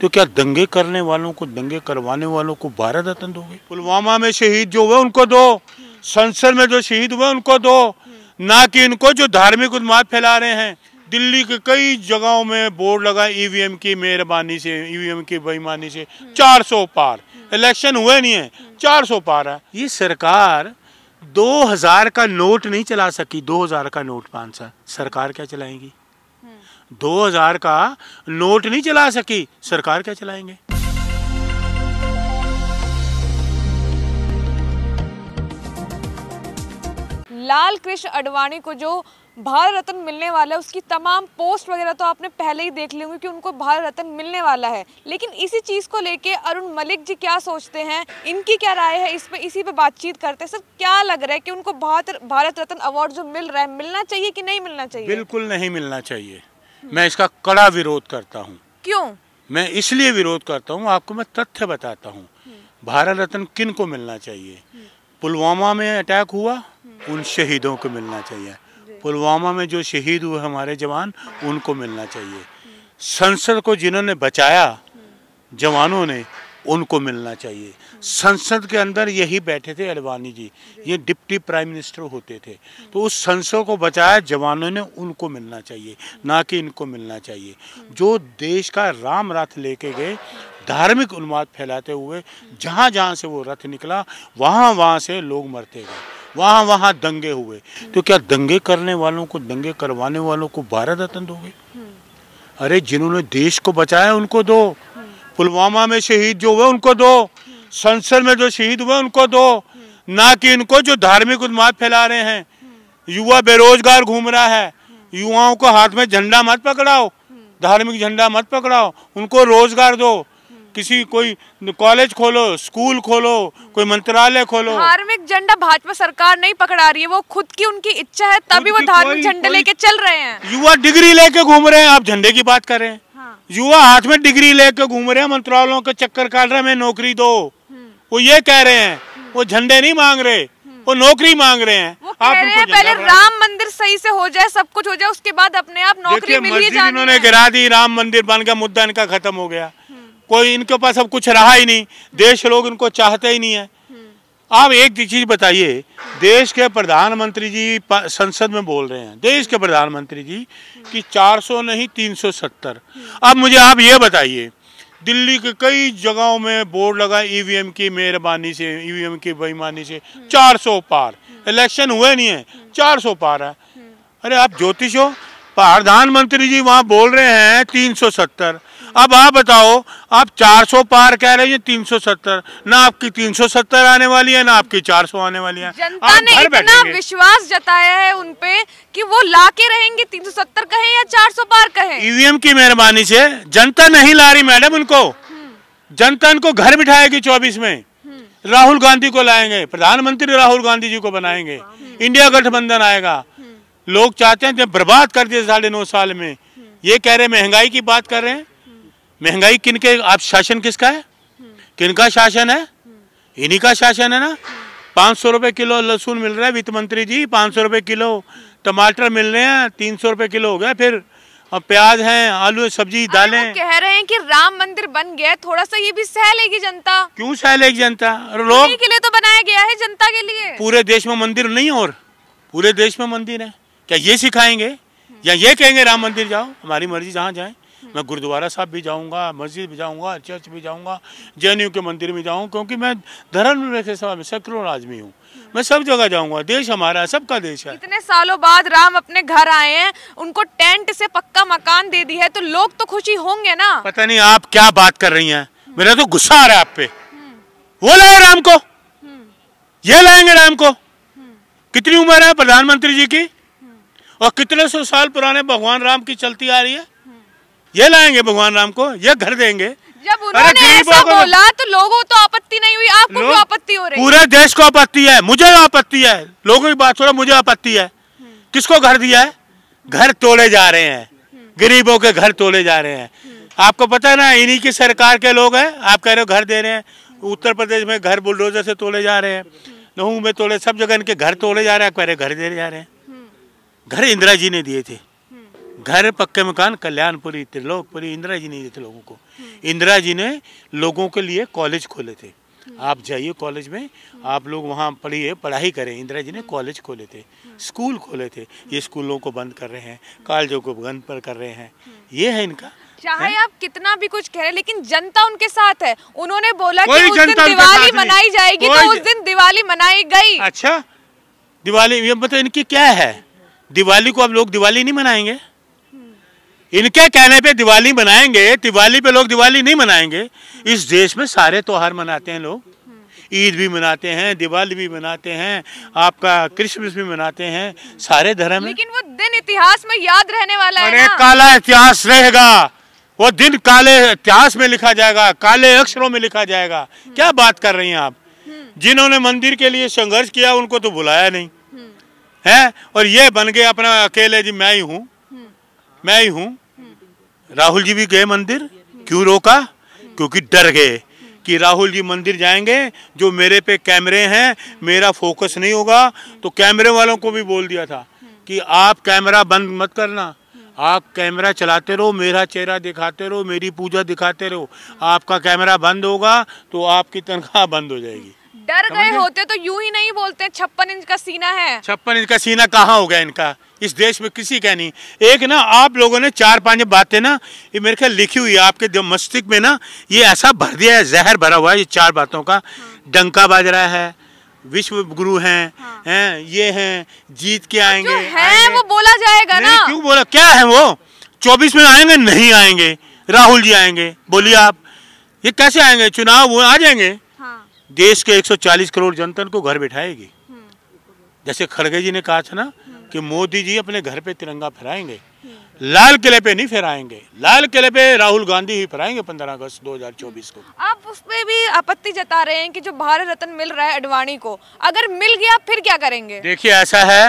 तो क्या दंगे करने वालों को दंगे करवाने वालों को बारह रत्न दोगे पुलवामा में शहीद जो हुए उनको दो संसद में जो शहीद हुए उनको दो ना कि इनको जो धार्मिक उन्माद फैला रहे हैं दिल्ली के कई जगहों में बोर्ड लगा ईवीएम की मेहरबानी से ईवीएम की बेईमानी से 400 पार इलेक्शन हुए नहीं है 400 पार है ये सरकार 2000 का नोट नहीं चला सकी 2000 का नोट पांच सरकार क्या चलाएगी 2000 का नोट नहीं चला सकी सरकार क्या चलाएंगे लाल कृष्ण अडवाणी को जो भारत रत्न मिलने वाला है उसकी तमाम पोस्ट वगैरह तो आपने पहले ही देख ली होंगी कि उनको भारत रत्न मिलने वाला है लेकिन इसी चीज़ को लेके अरुण मलिक जी क्या सोचते हैं इनकी क्या राय है इस पे इसी पे बातचीत करते हैं सर क्या लग रहा है कि उनको भारत भारत रत्न अवार्ड जो मिल रहा है मिलना चाहिए कि नहीं मिलना चाहिए बिल्कुल नहीं मिलना चाहिए मैं इसका कड़ा विरोध करता हूँ क्यों मैं इसलिए विरोध करता हूँ आपको मैं तथ्य बताता हूँ हम्म। भारत रत्न किन को मिलना चाहिए हम्म। पुलवामा में अटैक हुआ उन शहीदों को मिलना चाहिए पुलवामा में जो शहीद हुए हमारे जवान हम्म। उनको मिलना चाहिए संसद को जिन्होंने बचाया जवानों ने उनको मिलना चाहिए संसद के अंदर यही बैठे थे अडवाणी जी ये डिप्टी प्राइम मिनिस्टर होते थे तो उस संसद को बचाया जवानों ने उनको मिलना चाहिए ना कि इनको मिलना चाहिए जो देश का राम रथ लेके गए धार्मिक उन्माद फैलाते हुए जहाँ जहाँ से वो रथ निकला वहाँ वहाँ से लोग मरते गए वहाँ वहाँ दंगे हुए तो क्या दंगे करने वालों को दंगे करवाने वालों को भारत रत्न दोगे हम्म। अरे जिन्होंने देश को बचाया उनको दो पुलवामा में शहीद जो हुए उनको दो संसद में जो शहीद हुए उनको दो ना कि इनको जो धार्मिक उन्माद फैला रहे हैं युवा बेरोजगार घूम रहा है युवाओं को हाथ में झंडा मत पकड़ाओ धार्मिक झंडा मत पकड़ाओ उनको रोजगार दो किसी कोई कॉलेज खोलो स्कूल खोलो कोई मंत्रालय खोलो धार्मिक झंडा भाजपा सरकार नहीं पकड़ा रही है वो खुद की उनकी इच्छा है तभी वो धार्मिक झंडे लेके चल रहे हैं युवा डिग्री लेके घूम रहे हैं आप झंडे की बात कर रहे हैं युवा हाथ में डिग्री लेके घूम रहे हैं मंत्रालयों के चक्कर काट रहे हैं नौकरी दो वो ये कह रहे हैं वो झंडे नहीं मांग रहे वो नौकरी मांग रहे हैं वो आप रहे हैं पहले राम मंदिर सही से हो जाए सब कुछ हो जाए उसके बाद अपने आप नौकरी मिली जानी इन्होंने गिरा दी राम मंदिर बन गया मुद्दा इनका खत्म हो गया कोई इनके पास अब कुछ रहा ही नहीं देश लोग इनको चाहते ही नहीं है आप एक चीज बताइए देश के प्रधानमंत्री जी संसद में बोल रहे हैं देश के प्रधानमंत्री जी कि 400 नहीं 370 अब मुझे आप ये बताइए दिल्ली के कई जगहों में बोर्ड लगा ईवीएम की मेहरबानी से ईवीएम की बेईमानी से 400 पार इलेक्शन हुए नहीं है 400 पार है अरे आप ज्योतिष हो प्रधानमंत्री जी वहाँ बोल रहे हैं सत्तर अब आप बताओ आप 400 पार कह रहे हैं 370 ना आपकी 370 आने वाली है ना आपकी 400 आने वाली है जनता ने इतना विश्वास जताया है उनपे कि वो ला के रहेंगे 370 कहे या 400 पार कहे ईवीएम की मेहरबानी से जनता नहीं ला रही मैडम उनको जनता इनको घर बिठाएगी चौबीस में राहुल गांधी को लाएंगे प्रधानमंत्री राहुल गांधी जी को बनाएंगे इंडिया गठबंधन आएगा लोग चाहते हैं जब बर्बाद कर दिया साढ़े नौ साल में ये कह रहे महंगाई की बात कर रहे हैं महंगाई किन के आप शासन किसका है किन का शासन है इन्हीं का शासन है ना पाँच सौ रुपये किलो लहसुन मिल रहा है वित्त मंत्री जी पाँच सौ रुपये किलो टमाटर मिल रहे हैं तीन सौ रुपये किलो हो गया फिर अब प्याज है आलू सब्जी दालें कह रहे हैं कि राम मंदिर बन गया थोड़ा सा ये भी सह लेगी जनता क्यों सह लेगी जनता लोग के लिए तो बनाया गया है जनता के लिए पूरे देश में मंदिर नहीं और पूरे देश में मंदिर है क्या ये सिखाएंगे हम्म। या ये कहेंगे राम मंदिर जाओ हमारी मर्जी जहाँ जाए मैं गुरुद्वारा साहब भी जाऊंगा मस्जिद भी जाऊंगा चर्च भी जाऊंगा जे के मंदिर में जाऊँ क्योंकि मैं धर्म निरपेक्ष में सैकड़ों आदमी हूँ हम्म। मैं सब जगह जाऊंगा देश हमारा सबका देश है इतने सालों बाद राम अपने घर आए हैं उनको टेंट से पक्का मकान दे दी है तो लोग तो खुशी होंगे ना पता नहीं आप क्या बात कर रही है हम्म। मेरा तो गुस्सा आ रहा है आप पे वो लाए राम को ये लाएंगे राम को कितनी उम्र है प्रधानमंत्री जी की और कितने सौ साल पुराने भगवान राम की चलती आ रही है ये लाएंगे भगवान राम को ये घर देंगे जब उन्होंने ऐसा तो- बोला तो लोगों तो आपत्ति नहीं हुई आपको क्यों आपत्ति हो रही पूरे देश को आपत्ति है मुझे आपत्ति है लोगों की बात सुनो मुझे आपत्ति है किसको घर दिया है घर तोड़े जा रहे हैं गरीबों के घर तोड़े जा रहे हैं आपको पता है ना इन्हीं की सरकार के लोग हैं आप कह रहे हो घर दे रहे हैं उत्तर प्रदेश में घर बुलडोजर से तोड़े जा रहे हैं नहू में तोड़े सब जगह इनके घर तोड़े जा रहे हैं आप कह रहे घर दे जा रहे हैं घर इंदिरा जी ने दिए थे हम्म। घर पक्के मकान कल्याणपुरी त्रिलोकपुरी इंदिरा जी ने दिए थे लोगों को हम्म। इंदिरा जी ने लोगों के लिए कॉलेज खोले थे हम्म। आप जाइए कॉलेज में आप लोग वहाँ पढ़िए पढ़ाई करें इंदिरा जी ने कॉलेज खोले थे स्कूल खोले थे ये स्कूलों को बंद कर रहे हैं कॉलेजों को बंद पर कर रहे हैं ये है इनका चाहे है? आप कितना भी कुछ कह रहे लेकिन जनता उनके साथ है उन्होंने बोला कि उस दिन दिवाली मनाई जाएगी तो उस दिन दिवाली मनाई गई अच्छा दिवाली मतलब इनकी क्या है दिवाली को अब लोग दिवाली नहीं मनाएंगे इनके कहने पे दिवाली मनाएंगे दिवाली पे लोग दिवाली नहीं मनाएंगे इस देश में सारे त्यौहार मनाते हैं लोग ईद भी मनाते हैं दिवाली भी मनाते हैं आपका क्रिसमस भी मनाते हैं सारे धर्म लेकिन वो दिन इतिहास में याद रहने वाला है ना। काला इतिहास रहेगा वो दिन काले इतिहास में लिखा जाएगा काले अक्षरों में लिखा जाएगा क्या बात कर रही है आप हम्म। जिन्होंने मंदिर के लिए संघर्ष किया उनको तो बुलाया नहीं हैं और ये बन गए अपना अकेले जी मैं ही हूँ मैं ही हूँ राहुल जी भी गए मंदिर क्यों रोका क्योंकि डर गए कि राहुल जी मंदिर जाएंगे जो मेरे पे कैमरे हैं मेरा फोकस नहीं होगा तो कैमरे वालों को भी बोल दिया था कि आप कैमरा बंद मत करना आप कैमरा चलाते रहो मेरा चेहरा दिखाते रहो मेरी पूजा दिखाते रहो आपका कैमरा बंद होगा तो आपकी तनख्वाह बंद हो जाएगी डर गए होते तो यूं ही नहीं बोलते छप्पन इंच का सीना है छप्पन इंच का सीना कहाँ हो गया इनका इस देश में किसी का नहीं एक ना आप लोगों ने चार पांच बातें ना ये मेरे ख्याल लिखी हुई है आपके मस्तिष्क में ना ये ऐसा भर दिया है जहर भरा हुआ है ये चार बातों का हाँ। डंका बाज रहा है विश्व गुरु है, हाँ। ये है जीत के आएंगे है आएंगे। वो बोला जाएगा ना क्यों बोला क्या है वो चौबीस में आएंगे नहीं आएंगे राहुल जी आएंगे बोलिए आप ये कैसे आएंगे चुनाव वो आ जाएंगे देश के 140 करोड़ जनता को घर बैठाएगी जैसे खड़गे जी ने कहा था ना कि मोदी जी अपने घर पे तिरंगा फहराएंगे लाल किले पे नहीं फहराएंगे लाल किले पे राहुल गांधी ही फहराएंगे 15 अगस्त 2024 को आप उस पर भी आपत्ति जता रहे हैं कि जो भारत रत्न मिल रहा है अडवाणी को अगर मिल गया फिर क्या करेंगे देखिए ऐसा है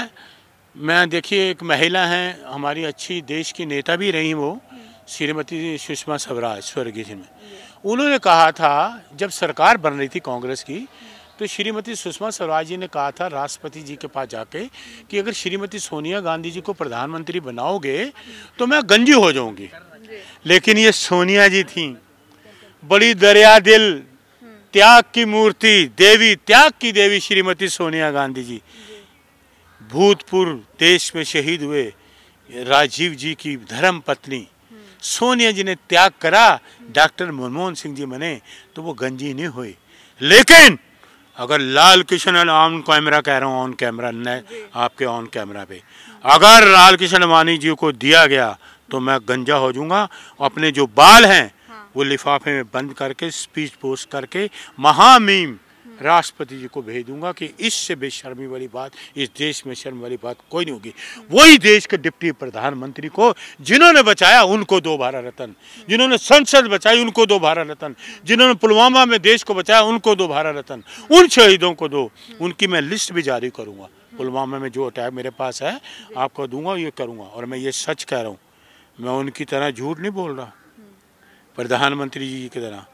मैं देखिए एक महिला है हमारी अच्छी देश की नेता भी रही वो श्रीमती सुषमा स्वराज स्वर्गीय जी में उन्होंने कहा था जब सरकार बन रही थी कांग्रेस की तो श्रीमती सुषमा स्वराज जी ने कहा था राष्ट्रपति जी के पास जाके कि अगर श्रीमती सोनिया गांधी जी को प्रधानमंत्री बनाओगे तो मैं गंजी हो जाऊंगी लेकिन ये सोनिया जी थी बड़ी दरिया दिल त्याग की मूर्ति देवी त्याग की देवी श्रीमती सोनिया गांधी जी भूतपूर्व देश में शहीद हुए राजीव जी की धर्म पत्नी सोनिया जी ने त्याग करा डॉक्टर मनमोहन सिंह जी बने तो वो गंजी नहीं हुई लेकिन अगर लाल किशन ऑन कैमरा कह रहा हूँ ऑन कैमरा न आपके ऑन कैमरा पे अगर लाल किशन अडवाणी जी को दिया गया तो मैं गंजा हो जाऊंगा अपने जो बाल हैं हाँ। वो लिफाफे में बंद करके स्पीच पोस्ट करके महामीम राष्ट्रपति जी को भेज दूंगा कि इससे बेशर्मी वाली बात इस देश में शर्म वाली बात कोई नहीं होगी वही देश के डिप्टी प्रधानमंत्री को जिन्होंने बचाया उनको दो भारत रत्न जिन्होंने संसद बचाई उनको दो भारत रत्न जिन्होंने पुलवामा में देश को बचाया उनको दो भारत रत्न उन शहीदों को दो उनकी मैं लिस्ट भी जारी करूँगा पुलवामा में जो अटैक मेरे पास है आपको दूंगा ये करूँगा और मैं ये सच कह रहा हूँ मैं उनकी तरह झूठ नहीं बोल रहा प्रधानमंत्री जी की तरह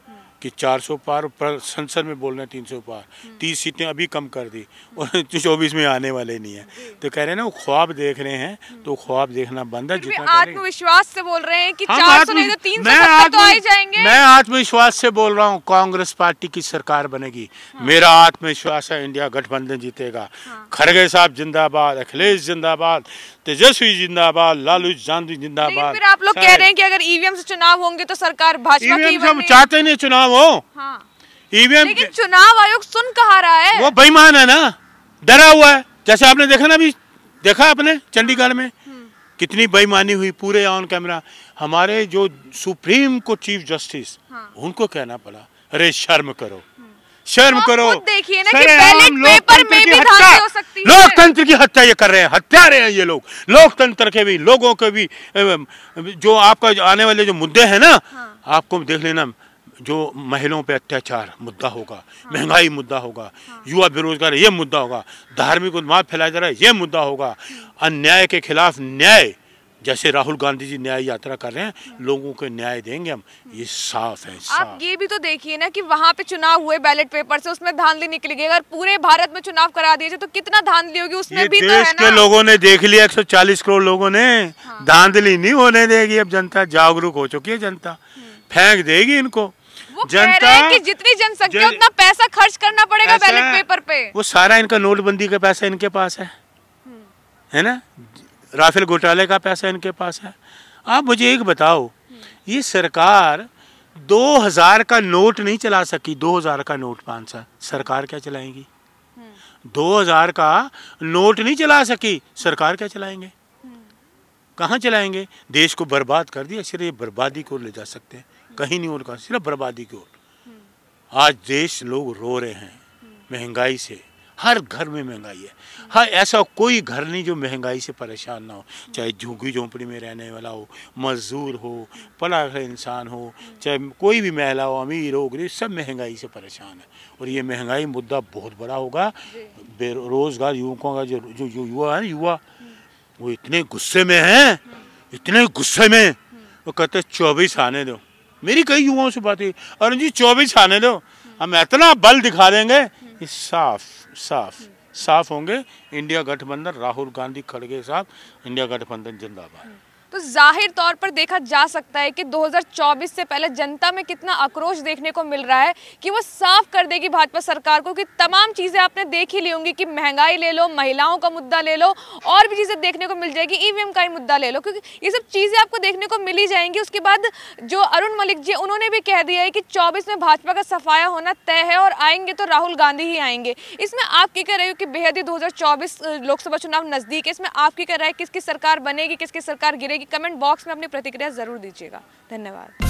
कि 400 पार संसद में बोल रहे हैं 300 पार तीस सीटें अभी कम कर दी और चौबीस में आने वाले नहीं है तो कह रहे हैं ना वो ख्वाब देख रहे हैं तो ख्वाब देखना बंद है जितना आत्मविश्वास से बोल रहे हैं कि नहीं तो तीन मैं तो मैं आत्मविश्वास से बोल रहा हूँ कांग्रेस पार्टी की सरकार बनेगी हाँ। मेरा आत्मविश्वास है इंडिया गठबंधन जीतेगा हाँ। खड़गे साहब जिंदाबाद अखिलेश जिंदाबाद तेजस्वी जिंदाबाद लालू जिंदाबाद आप लोग कह रहे हैं कि अगर ईवीएम से चुनाव होंगे तो सरकार भाजपा चाहते नहीं चुनाव वो ईवीएम हाँ। e चुनाव आयोग सुन कहा रहा है वो बेईमान है ना डरा हुआ है जैसे आपने देखा ना अभी देखा आपने चंडीगढ़ में हम्म। कितनी बेईमानी हुई पूरे ऑन कैमरा हमारे जो सुप्रीम को चीफ जस्टिस हाँ। उनको कहना पड़ा अरे शर्म करो हम्म। शर्म करो देखिए पेपर में भी हो सकती लोकतंत्र की हत्या ये कर रहे हैं हत्या रहे हैं ये लोग लोकतंत्र के भी लोगों के भी जो आपका आने वाले जो मुद्दे हैं ना हाँ। आपको देख लेना जो महिलाओं पे अत्याचार मुद्दा होगा हाँ। महंगाई मुद्दा होगा हाँ। युवा बेरोजगार ये मुद्दा होगा धार्मिक उन्माद फैलाया जा रहा है ये मुद्दा होगा अन्याय के खिलाफ न्याय जैसे राहुल गांधी जी न्याय यात्रा कर रहे हैं लोगों को न्याय देंगे हम ये साफ है साफ। आप ये भी तो देखिए ना कि वहाँ पे चुनाव हुए बैलेट पेपर से उसमें धांधली निकली गई अगर पूरे भारत में चुनाव करा दिए तो कितना धांधली होगी उसमें भी तो देश तो है ना। के लोगों ने देख लिया 140 करोड़ लोगों ने हाँ। धांधली नहीं होने देगी अब जनता जागरूक हो चुकी है जनता हम्म। फेंक देगी इनको वो जनता कह रहे हैं कि जितनी जनसंख्या जन... उतना पैसा खर्च करना पड़ेगा बैलेट पेपर पे वो सारा इनका नोटबंदी का पैसा इनके पास है है ना राफेल घोटाले का पैसा इनके पास है आप मुझे एक बताओ ये सरकार 2000 का नोट नहीं चला सकी 2000 का नोट पाँच सा सरकार क्या चलाएगी 2000 का नोट नहीं चला सकी सरकार क्या चलाएंगे कहाँ चलाएंगे देश को बर्बाद कर दिया सिर्फ ये बर्बादी को ले जा सकते हैं कहीं नहीं और कहा सिर्फ बर्बादी की ओर हम्म। आज देश लोग रो रहे हैं हम्म। महंगाई से हर घर में महंगाई है हर हाँ, ऐसा कोई घर नहीं जो महंगाई से परेशान ना हो हम्म। चाहे झुग्गी झोंपड़ी में रहने वाला हो मजदूर हो पला इंसान हो चाहे कोई भी महिला हो अमीर हो गरीब सब महंगाई से परेशान है और ये महंगाई मुद्दा बहुत बड़ा होगा बेरोजगार युवकों का जो जो युवा है युवा वो इतने गुस्से में हैं इतने गुस्से में वो कहते चौबीस आने दो मेरी कई युवाओं से बात हुई अरुण जी चौबीस आने दो हम इतना बल दिखा देंगे साफ साफ साफ होंगे इंडिया गठबंधन राहुल गांधी खड़गे साहब इंडिया गठबंधन जिंदाबाद तो जाहिर तौर पर देखा जा सकता है कि 2024 से पहले जनता में कितना आक्रोश देखने को मिल रहा है कि वो साफ कर देगी भाजपा सरकार को कि तमाम चीज़ें आपने देख ही ली होंगी कि महंगाई ले लो महिलाओं का मुद्दा ले लो और भी चीज़ें देखने को मिल जाएगी ईवीएम e का ही मुद्दा ले लो क्योंकि ये सब चीज़ें आपको देखने को मिली जाएंगी उसके बाद जो अरुण मलिक जी उन्होंने भी कह दिया है कि चौबीस में भाजपा का सफाया होना तय है और आएंगे तो राहुल गांधी ही आएंगे इसमें आप क्या कह रहे हो कि बेहद ही दो लोकसभा चुनाव नज़दीक है इसमें आप क्या कह रहे हैं किसकी सरकार बनेगी किसकी सरकार गिरेगी रहेगी कमेंट बॉक्स में अपनी प्रतिक्रिया ज़रूर दीजिएगा धन्यवाद